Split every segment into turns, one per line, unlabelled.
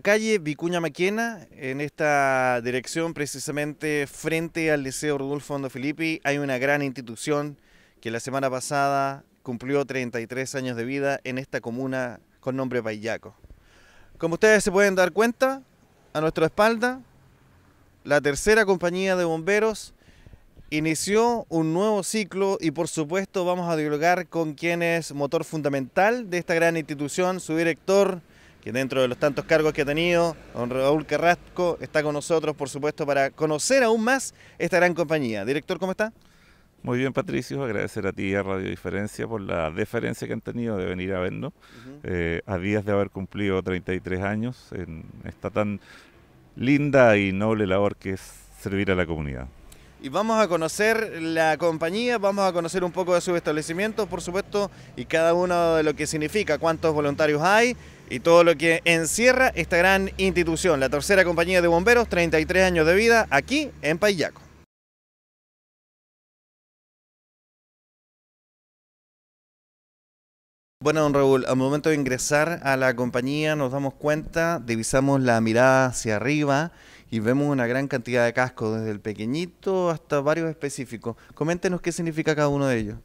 calle Vicuña Maquena, en esta dirección precisamente frente al Liceo Rodolfo de Filippi, hay una gran institución que la semana pasada cumplió 33 años de vida en esta comuna con nombre Paillaco. Como ustedes se pueden dar cuenta, a nuestra espalda, la tercera compañía de bomberos inició un nuevo ciclo y por supuesto vamos a dialogar con quien es motor fundamental de esta gran institución, su director, que dentro de los tantos cargos que ha tenido, don Raúl Carrasco está con nosotros, por supuesto, para conocer aún más esta gran compañía. Director, ¿cómo está?
Muy bien, Patricio. Agradecer a ti y a Radio Diferencia por la deferencia que han tenido de venir a vernos. Eh, a días de haber cumplido 33 años en esta tan linda y noble labor que es servir a la comunidad.
Y vamos a conocer la compañía, vamos a conocer un poco de su establecimiento, por supuesto, y cada uno de lo que significa, cuántos voluntarios hay, y todo lo que encierra esta gran institución, la tercera compañía de bomberos, 33 años de vida, aquí en Payaco. Bueno, don Raúl, al momento de ingresar a la compañía nos damos cuenta, divisamos la mirada hacia arriba y vemos una gran cantidad de cascos, desde el pequeñito hasta varios específicos. Coméntenos qué significa cada uno de ellos.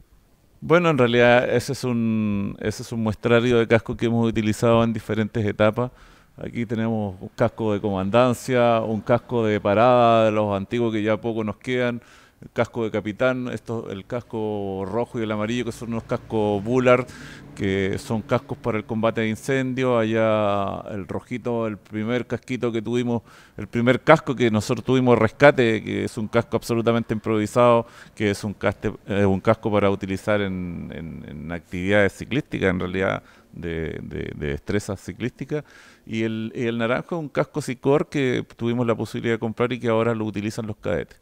Bueno,
en realidad ese es un, ese es un muestrario de casco que hemos utilizado en diferentes etapas. Aquí tenemos un casco de comandancia, un casco de parada de los antiguos que ya poco nos quedan, el casco de capitán, el casco rojo y el amarillo que son unos cascos Bullard que son cascos para el combate de incendios. Allá el rojito, el primer casquito que tuvimos, el primer casco que nosotros tuvimos rescate, que es un casco absolutamente improvisado, que es un, caste, eh, un casco para utilizar en, en, actividades ciclísticas, en realidad de, de, de destrezas ciclísticas. Y el, el naranjo es un casco SICOR que tuvimos la posibilidad de comprar y que ahora lo utilizan los cadetes.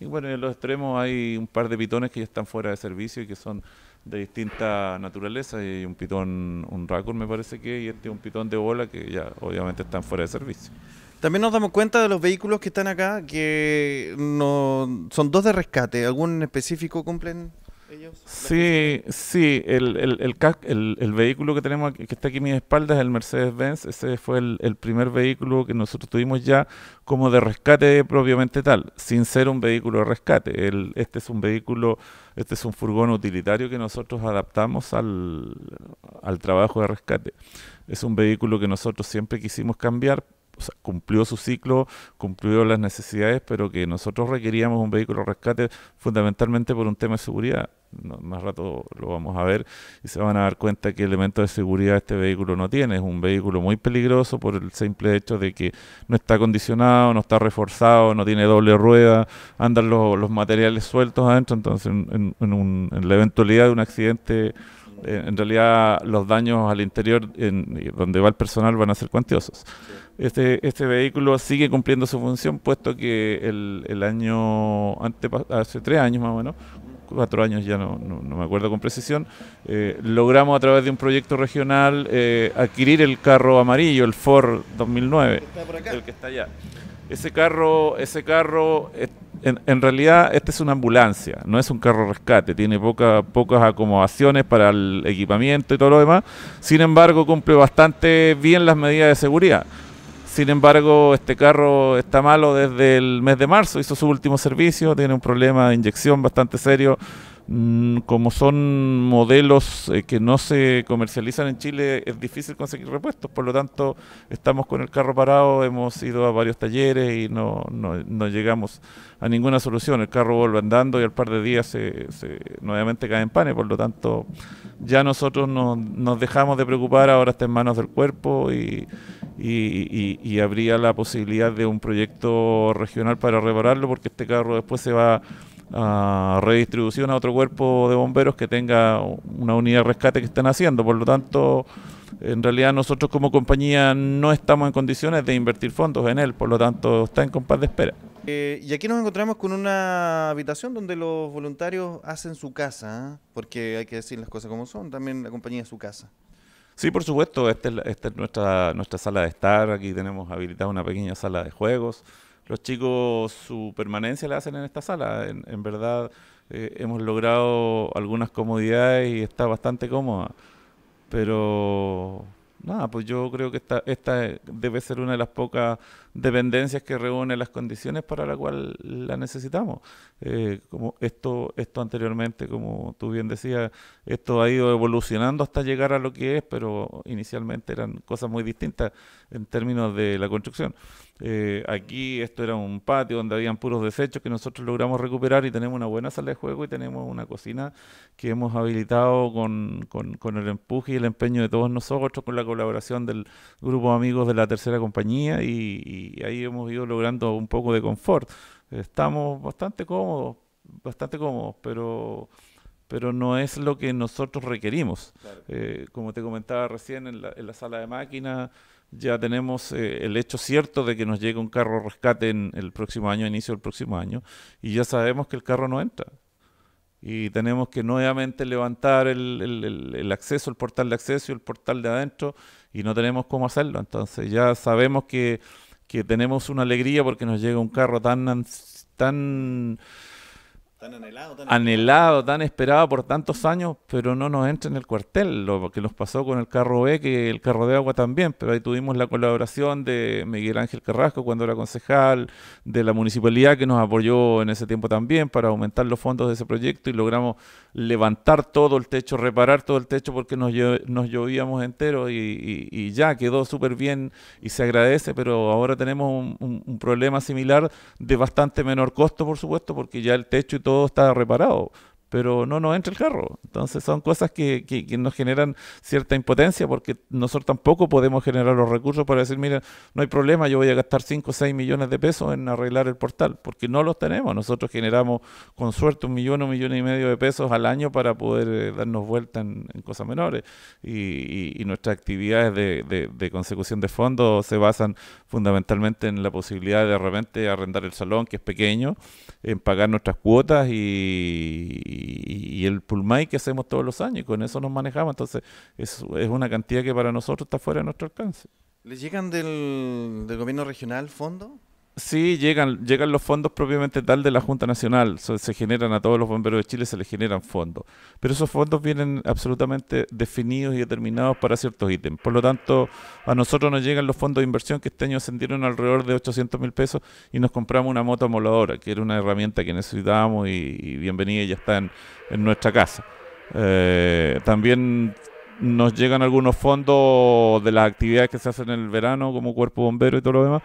Y bueno, en los extremos hay un par de pitones que ya están fuera de servicio y que son de distinta naturaleza y un pitón, un raccoon me parece que, y este es un pitón de bola que
ya obviamente están fuera de servicio. También nos damos cuenta de los vehículos que están acá, que no son dos de rescate. ¿Algún específico cumplen Sí,
sí, el, el, el, vehículo que tenemos que está aquí a mis espaldas es el Mercedes-Benz, ese fue el, primer vehículo que nosotros tuvimos ya como de rescate propiamente tal, sin ser un vehículo de rescate. este es un vehículo, este es un furgón utilitario que nosotros adaptamos al, al trabajo de rescate. Es un vehículo que nosotros siempre quisimos cambiar cumplió su ciclo, cumplió las necesidades, pero que nosotros requeríamos un vehículo rescate fundamentalmente por un tema de seguridad. más rato lo vamos a ver y se van a dar cuenta que elementos de seguridad este vehículo no tiene. Es un vehículo muy peligroso por el simple hecho de que no está acondicionado, no está reforzado, no tiene doble rueda, andan los, materiales sueltos adentro. Entonces, en, en la eventualidad de un accidente eh, en realidad los daños al interior, en, donde va el personal, van a ser cuantiosos. Este, este vehículo sigue cumpliendo su función, puesto que el, año, hace tres años más o menos, cuatro años ya no, no, me acuerdo con precisión, eh, logramos a través de un proyecto regional eh, adquirir el carro amarillo, el Ford 2009, el que está, El que está allá. Ese carro, ese carro en, realidad este es una ambulancia, no es un carro rescate, tiene poca, pocas acomodaciones para el equipamiento y todo lo demás, sin embargo cumple bastante bien las medidas de seguridad. Sin embargo, este carro está malo desde el mes de marzo, hizo su último servicio, tiene un problema de inyección bastante serio Mm, como son modelos eh, que no se comercializan en Chile, es difícil conseguir repuestos, por lo tanto estamos con el carro parado, hemos ido a varios talleres y no, no, llegamos a ninguna solución, el carro vuelve andando y al par de días se, nuevamente cae en panes, por lo tanto ya nosotros nos dejamos de preocupar, ahora está en manos del cuerpo y, y habría la posibilidad de un proyecto regional para repararlo porque este carro después se va a redistribución a otro cuerpo de bomberos que tenga una unidad de rescate que estén haciendo. Por lo tanto, en realidad nosotros como compañía no estamos en condiciones de invertir fondos en él, por lo tanto está en compás de espera.
Eh, y aquí nos encontramos con una habitación donde los voluntarios hacen su casa, ¿eh? porque hay que decir las cosas como son, también la compañía es su casa.
Sí, por supuesto, esta es, es, nuestra, nuestra sala de estar, aquí tenemos habilitada una pequeña sala de juegos, los chicos su permanencia la hacen en esta sala. En, verdad eh, hemos logrado algunas comodidades y está bastante cómoda. Pero nada, pues yo creo que esta, esta debe ser una de las pocas dependencias que reúne las condiciones para la cual la necesitamos. Eh, como esto, esto anteriormente, como tú bien decías, esto ha ido evolucionando hasta llegar a lo que es, pero inicialmente eran cosas muy distintas en términos de la construcción. Eh, aquí esto era un patio donde habían puros desechos que nosotros logramos recuperar y tenemos una buena sala de juego y tenemos una cocina que hemos habilitado con, el empuje y el empeño de todos nosotros, con la colaboración del grupo de amigos de la tercera compañía y, ahí hemos ido logrando un poco de confort. Estamos bastante cómodos, bastante cómodos, pero pero no es lo que nosotros requerimos. Eh, como te comentaba recién, en la, en la sala de máquinas ya tenemos eh, el hecho cierto de que nos llega un carro rescate en el próximo año, inicio del próximo año, y ya sabemos que el carro no entra. Y tenemos que nuevamente levantar el, el, el acceso, el portal de acceso y el portal de adentro, y no tenemos cómo hacerlo. Entonces ya sabemos que, que tenemos una alegría porque nos llega un carro tan, tan Tan anhelado, tan esperado por tantos años, pero no nos entra en el cuartel, lo que nos pasó con el carro B, que el carro de agua también, pero ahí tuvimos la colaboración de Miguel Ángel Carrasco cuando era concejal, de la municipalidad que nos apoyó en ese tiempo también para aumentar los fondos de ese proyecto y logramos levantar todo el techo, reparar todo el techo porque nos, llovíamos enteros y, ya quedó súper bien y se agradece, pero ahora tenemos un problema similar de bastante menor costo, por supuesto, porque ya el techo y todo todo está reparado pero no nos entra el carro. Entonces son cosas que, nos generan cierta impotencia porque nosotros tampoco podemos generar los recursos para decir, mira, no hay problema, yo voy a gastar 5 o 6 millones de pesos en arreglar el portal, porque no los tenemos. Nosotros generamos con suerte un millón, un millón y medio de pesos al año para poder eh, darnos vuelta en, cosas menores. Y, y, nuestras actividades de, consecución de fondos se basan fundamentalmente en la posibilidad de, de repente arrendar el salón, que es pequeño, en pagar nuestras cuotas y y, el pulmay que hacemos todos los años, y con eso nos manejamos. Entonces, es, es una cantidad que para nosotros está fuera de nuestro alcance.
¿Les llegan del, del gobierno regional fondos?
Sí, llegan, llegan los fondos propiamente tal de la Junta Nacional. se generan a todos los bomberos de Chile, se les generan fondos. Pero esos fondos vienen absolutamente definidos y determinados para ciertos ítems. Por lo tanto, a nosotros nos llegan los fondos de inversión que este año ascendieron alrededor de 800 mil pesos y nos compramos una moto amoladora, que era una herramienta que necesitábamos y, y bienvenida, ya está en, nuestra casa. Eh, también nos llegan algunos fondos de las actividades que se hacen en el verano, como cuerpo bombero y todo lo demás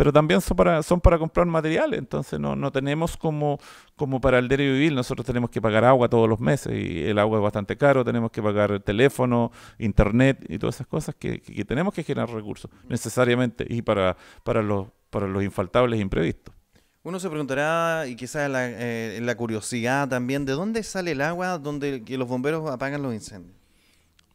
pero también son para, comprar materiales, entonces no, tenemos como, para el derecho de vivir, nosotros tenemos que pagar agua todos los meses y el agua es bastante caro, tenemos que pagar el teléfono, internet y todas esas cosas que, tenemos que generar recursos necesariamente y para, los, para los infaltables imprevistos.
Uno se preguntará, y quizás la, eh, la curiosidad también, ¿de dónde sale el agua donde los bomberos apagan los incendios?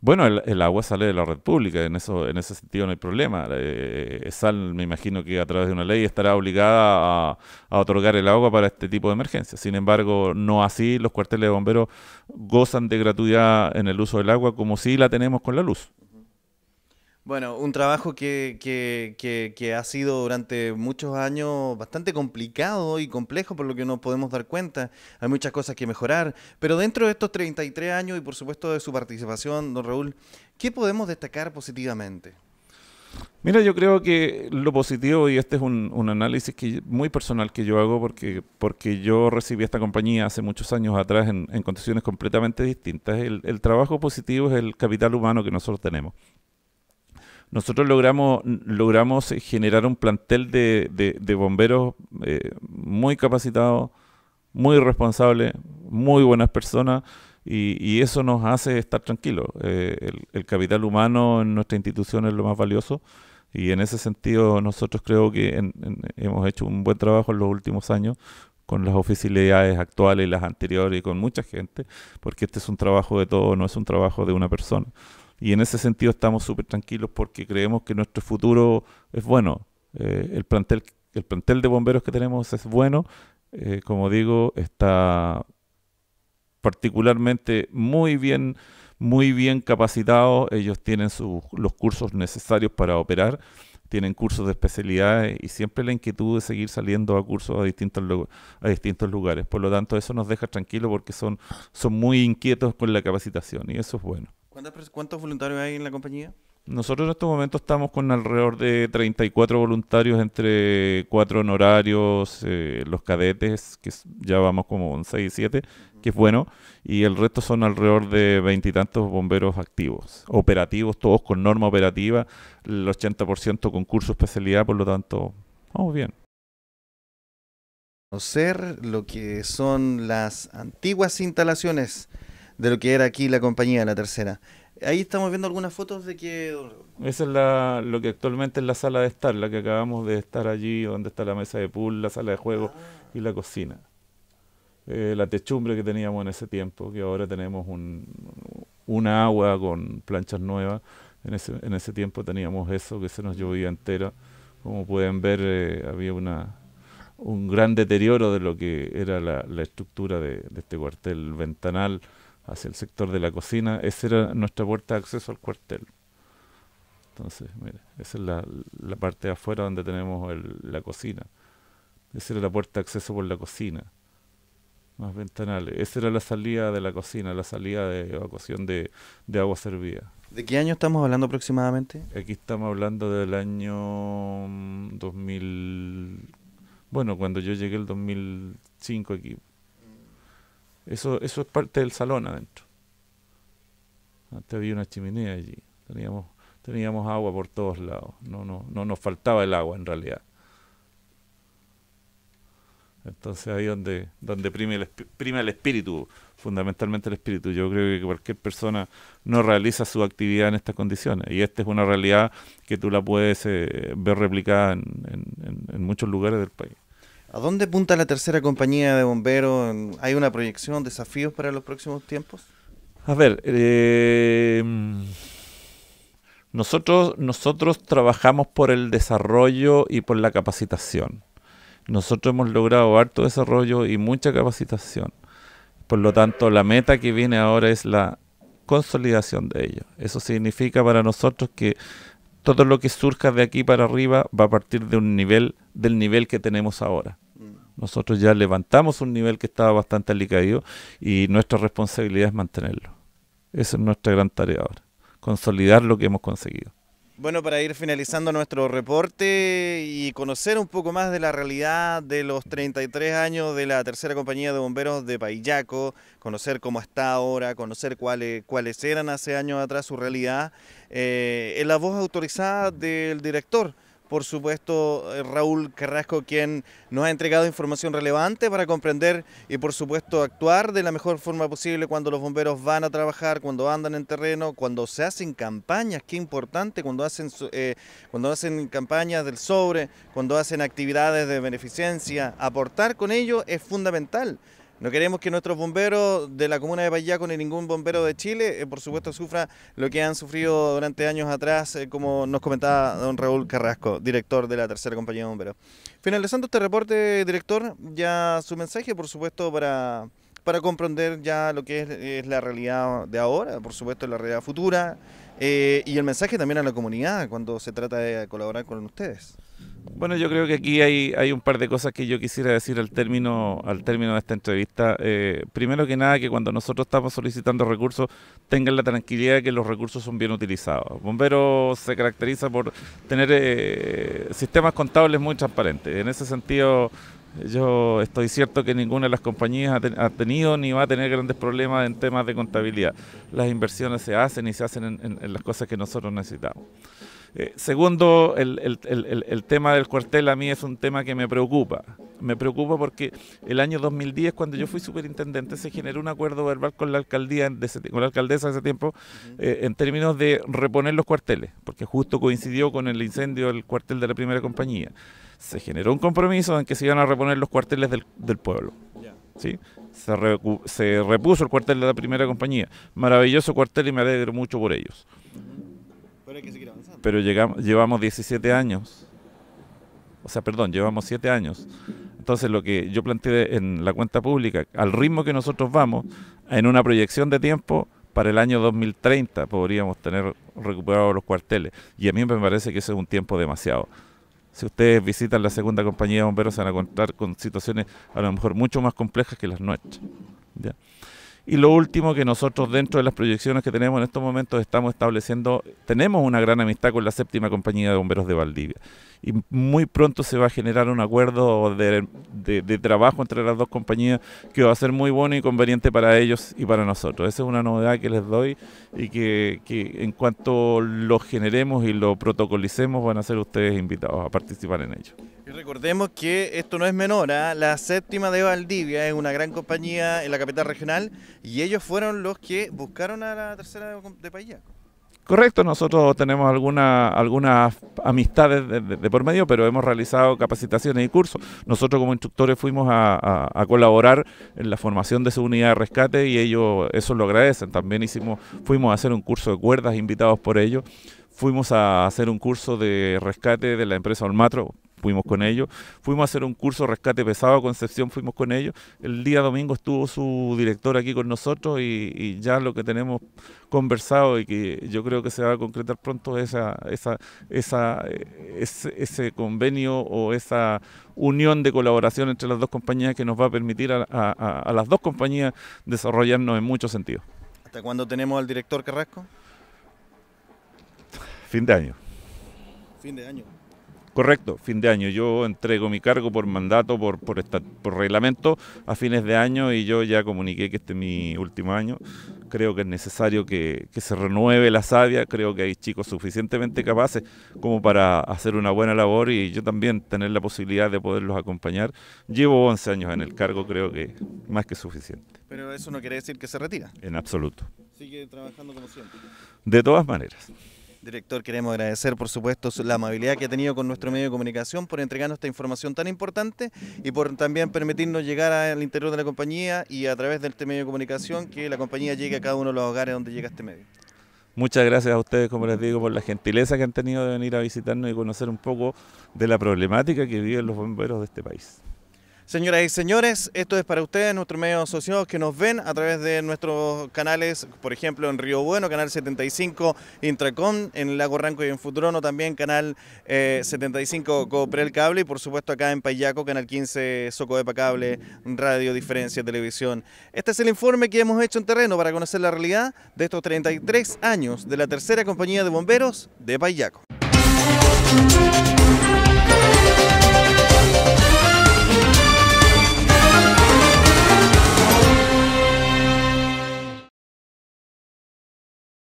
Bueno, el, agua sale de la red pública, en, eso, en ese sentido no hay problema. Eh, eh, sal, me imagino que a través de una ley estará obligada a, otorgar el agua para este tipo de emergencias. Sin embargo, no así los cuarteles de bomberos gozan de gratuidad en el uso del agua como si la tenemos con la luz.
Bueno, un trabajo que, que, que, ha sido durante muchos años bastante complicado y complejo, por lo que no podemos dar cuenta. Hay muchas cosas que mejorar, pero dentro de estos 33 años y por supuesto de su participación, don Raúl, ¿qué podemos destacar positivamente? Mira,
yo creo que lo positivo, y este es un, análisis que, muy personal que yo hago, porque, porque yo recibí esta compañía hace muchos años atrás en, en condiciones completamente distintas, el trabajo positivo es el capital humano que nosotros tenemos. Nosotros logramos, generar un plantel de, bomberos eh, muy capacitados, muy responsables, muy buenas personas. Y, eso nos hace estar tranquilos. Eh, el, capital humano en nuestra institución es lo más valioso y en ese sentido nosotros creo que hemos hecho un buen trabajo en los últimos años con las oficialidades actuales y las anteriores y con mucha gente, porque este es un trabajo de todos, no es un trabajo de una persona y en ese sentido estamos súper tranquilos porque creemos que nuestro futuro es bueno. Eh, el, plantel, el plantel de bomberos que tenemos es bueno, eh, como digo, está particularmente muy bien, muy bien capacitado, ellos tienen los cursos necesarios para operar tienen cursos de especialidades y siempre la inquietud de seguir saliendo a cursos a distintos, a distintos lugares. Por lo tanto, eso nos deja tranquilos porque son, son muy inquietos con la capacitación y eso es bueno.
¿Cuántos voluntarios hay en la compañía?
Nosotros en estos momentos estamos con alrededor de 34 voluntarios entre cuatro honorarios, eh, los cadetes, que ya vamos como 6 y 7, que es bueno, y el resto son alrededor de veintitantos bomberos activos, operativos, todos con norma operativa, el 80% con curso especialidad, por lo tanto, vamos bien.
Conocer lo que son las antiguas instalaciones de lo que era aquí la compañía, la tercera. Ahí estamos viendo algunas fotos de que...
Esa es la, lo que actualmente es la sala de estar, la que acabamos de estar allí, donde está la mesa de pool, la sala de juego y la cocina. Eh, la techumbre que teníamos en ese tiempo, que ahora tenemos un, una agua con planchas nuevas. En ese, tiempo teníamos eso, que se nos llovía entera. Como pueden ver, eh, había una, un gran deterioro de lo que era la, estructura de este cuartel ventanal hacia el sector de la cocina, esa era nuestra puerta de acceso al cuartel. Entonces, mire, esa es la, la parte de afuera donde tenemos la cocina. Esa era la puerta de acceso por la cocina. Más ventanales. Esa era la salida de la cocina, la salida de evacuación de, de agua servida.
¿De qué año estamos hablando aproximadamente?
Aquí estamos hablando del año 2000. Mm, bueno, cuando yo llegué el 2005 aquí. Eso, eso es parte del salón adentro. Antes ah, había una chimenea allí. Teníamos, teníamos agua por todos lados. No, no, no nos faltaba el agua en realidad. Entonces ahí donde, donde prima el, espíritu, fundamentalmente el espíritu. Yo creo que cualquier persona no realiza su actividad en estas condiciones. Y esta es una realidad que tú la puedes eh, ver replicada en, en muchos lugares del país.
¿A dónde apunta la tercera compañía de bomberos? ¿Hay una proyección, desafíos para los próximos tiempos?
A ver, eh, nosotros, nosotros trabajamos por el desarrollo y por la capacitación. Nosotros hemos logrado harto desarrollo y mucha capacitación. Por lo tanto, la meta que viene ahora es la consolidación de ello. Eso significa para nosotros que todo lo que surja de aquí para arriba va a partir de un nivel, del nivel que tenemos ahora. Nosotros ya levantamos un nivel que estaba bastante alicaído y nuestra responsabilidad es mantenerlo. Esa es nuestra gran tarea ahora, consolidar lo que hemos conseguido.
Bueno, para ir finalizando nuestro reporte y conocer un poco más de la realidad de los 33 años de la tercera compañía de bomberos de Paillaco, conocer cómo está ahora, conocer cuáles, cuáles eran hace años atrás su realidad, eh, en la voz autorizada del director por supuesto, eh, Raúl Carrasco, quien nos ha entregado información relevante para comprender y, por supuesto, actuar de la mejor forma posible cuando los bomberos van a trabajar, cuando andan en terreno, cuando se hacen campañas, qué importante, cuando hacen, eh, cuando hacen campañas del sobre, cuando hacen actividades de beneficencia, aportar con ello es fundamental. No queremos que nuestros bomberos de la comuna de Payaco ni ningún bombero de Chile, eh, por supuesto, sufra lo que han sufrido durante años atrás, eh, como nos comentaba don Raúl Carrasco, director de la tercera compañía de bomberos. Finalizando este reporte, director, ya su mensaje, por supuesto, para, para comprender ya lo que es, la realidad de ahora, por supuesto, la realidad futura, eh, y el mensaje también a la comunidad cuando se trata de colaborar con ustedes.
Bueno, yo creo que aquí hay, un par de cosas que yo quisiera decir al término, al término de esta entrevista. Eh, primero que nada, que cuando nosotros estamos solicitando recursos, tengan la tranquilidad de que los recursos son bien utilizados. Bombero se caracteriza por tener eh, sistemas contables muy transparentes. En ese sentido, yo estoy cierto que ninguna de las compañías ha, tenido ni va a tener grandes problemas en temas de contabilidad. Las inversiones se hacen y se hacen en las cosas que nosotros necesitamos. Eh, segundo, el, tema del cuartel a mí es un tema que me preocupa. Me preocupa porque el año 2010, cuando yo fui superintendente, se generó un acuerdo verbal con la alcaldía, con la alcaldesa de ese tiempo, eh, en términos de reponer los cuarteles, porque justo coincidió con el incendio del cuartel de la primera compañía. Se generó un compromiso en que se iban a reponer los cuarteles del, pueblo. ¿sí? Se, repuso el cuartel de la primera compañía. Maravilloso cuartel y me alegro mucho por ellos pero llegamos, llevamos 17 años. O sea, perdón, llevamos 7 años. Entonces, lo que yo planteé en la cuenta pública, al ritmo que nosotros vamos, en una proyección de tiempo, para el año 2030 podríamos tener recuperados los cuarteles. Y a mí me parece que ese es un tiempo demasiado. Si ustedes visitan la segunda compañía de bomberos, se van a encontrar con situaciones a lo mejor mucho más complejas que las nuestras. ¿ya? Y lo último que nosotros dentro de las proyecciones que tenemos en estos momentos estamos estableciendo, tenemos una gran amistad con la séptima compañía de bomberos de Valdivia y muy pronto se va a generar un acuerdo de, trabajo entre las dos compañías que va a ser muy bueno y conveniente para ellos y para nosotros. Esa es una novedad que les doy y que, en cuanto lo generemos y lo protocolicemos van a ser ustedes invitados a participar en ello.
Y recordemos que esto no es menor, ¿ah? la séptima de Valdivia es una gran compañía en la capital regional y ellos fueron los que buscaron a la tercera de, país
Correcto, nosotros tenemos alguna, algunas amistades de, por medio, pero hemos realizado capacitaciones y cursos. Nosotros como instructores fuimos a, colaborar en la formación de su unidad de rescate y ellos eso lo agradecen. También hicimos, fuimos a hacer un curso de cuerdas invitados por ellos. Fuimos a hacer un curso de rescate de la empresa Olmatro fuimos con ellos. Fuimos a hacer un curso rescate pesado a Concepción, fuimos con ellos. El día domingo estuvo su director aquí con nosotros y, ya lo que tenemos conversado y que yo creo que se va a concretar pronto esa, esa, esa, eh, ese, convenio o esa unión de colaboración entre las dos compañías que nos va a permitir a, a las dos compañías desarrollarnos en muchos sentidos.
¿Hasta cuándo tenemos al director Carrasco? Fin de año. Fin de año.
Correcto, fin de año. Yo entrego mi cargo por mandato, por, por reglamento, a fines de año y yo ya comuniqué que este es mi último año. Creo que es necesario que, que se renueve la savia, creo que hay chicos suficientemente capaces como para hacer una buena labor y yo también tener la posibilidad de poderlos acompañar. Llevo 11 años en el cargo, creo que más que suficiente.
Pero eso no quiere decir que se retira. En absoluto. Sigue trabajando como siempre.
De todas maneras.
Director, queremos agradecer, por supuesto, la amabilidad que ha tenido con nuestro medio de comunicación por entregarnos esta información tan importante y por también permitirnos llegar al interior de la compañía y a través de este medio de comunicación que la compañía llegue a cada uno de los hogares donde llega este medio.
Muchas gracias a ustedes, como les digo, por la gentileza que han tenido de venir a visitarnos y conocer un poco de la problemática que viven los bomberos de este país.
Señoras y señores, esto es para ustedes, nuestros medios asociados que nos ven a través de nuestros canales, por ejemplo en Río Bueno, Canal 75 Intracom, en Lago Ranco y en Futrono también Canal 75 eh, Coprel Cable y por supuesto acá en Payaco, Canal 15 Socoepa Cable, Radio Diferencia, Televisión. Este es el informe que hemos hecho en terreno para conocer la realidad de estos 33 años de la tercera compañía de bomberos de Payaco.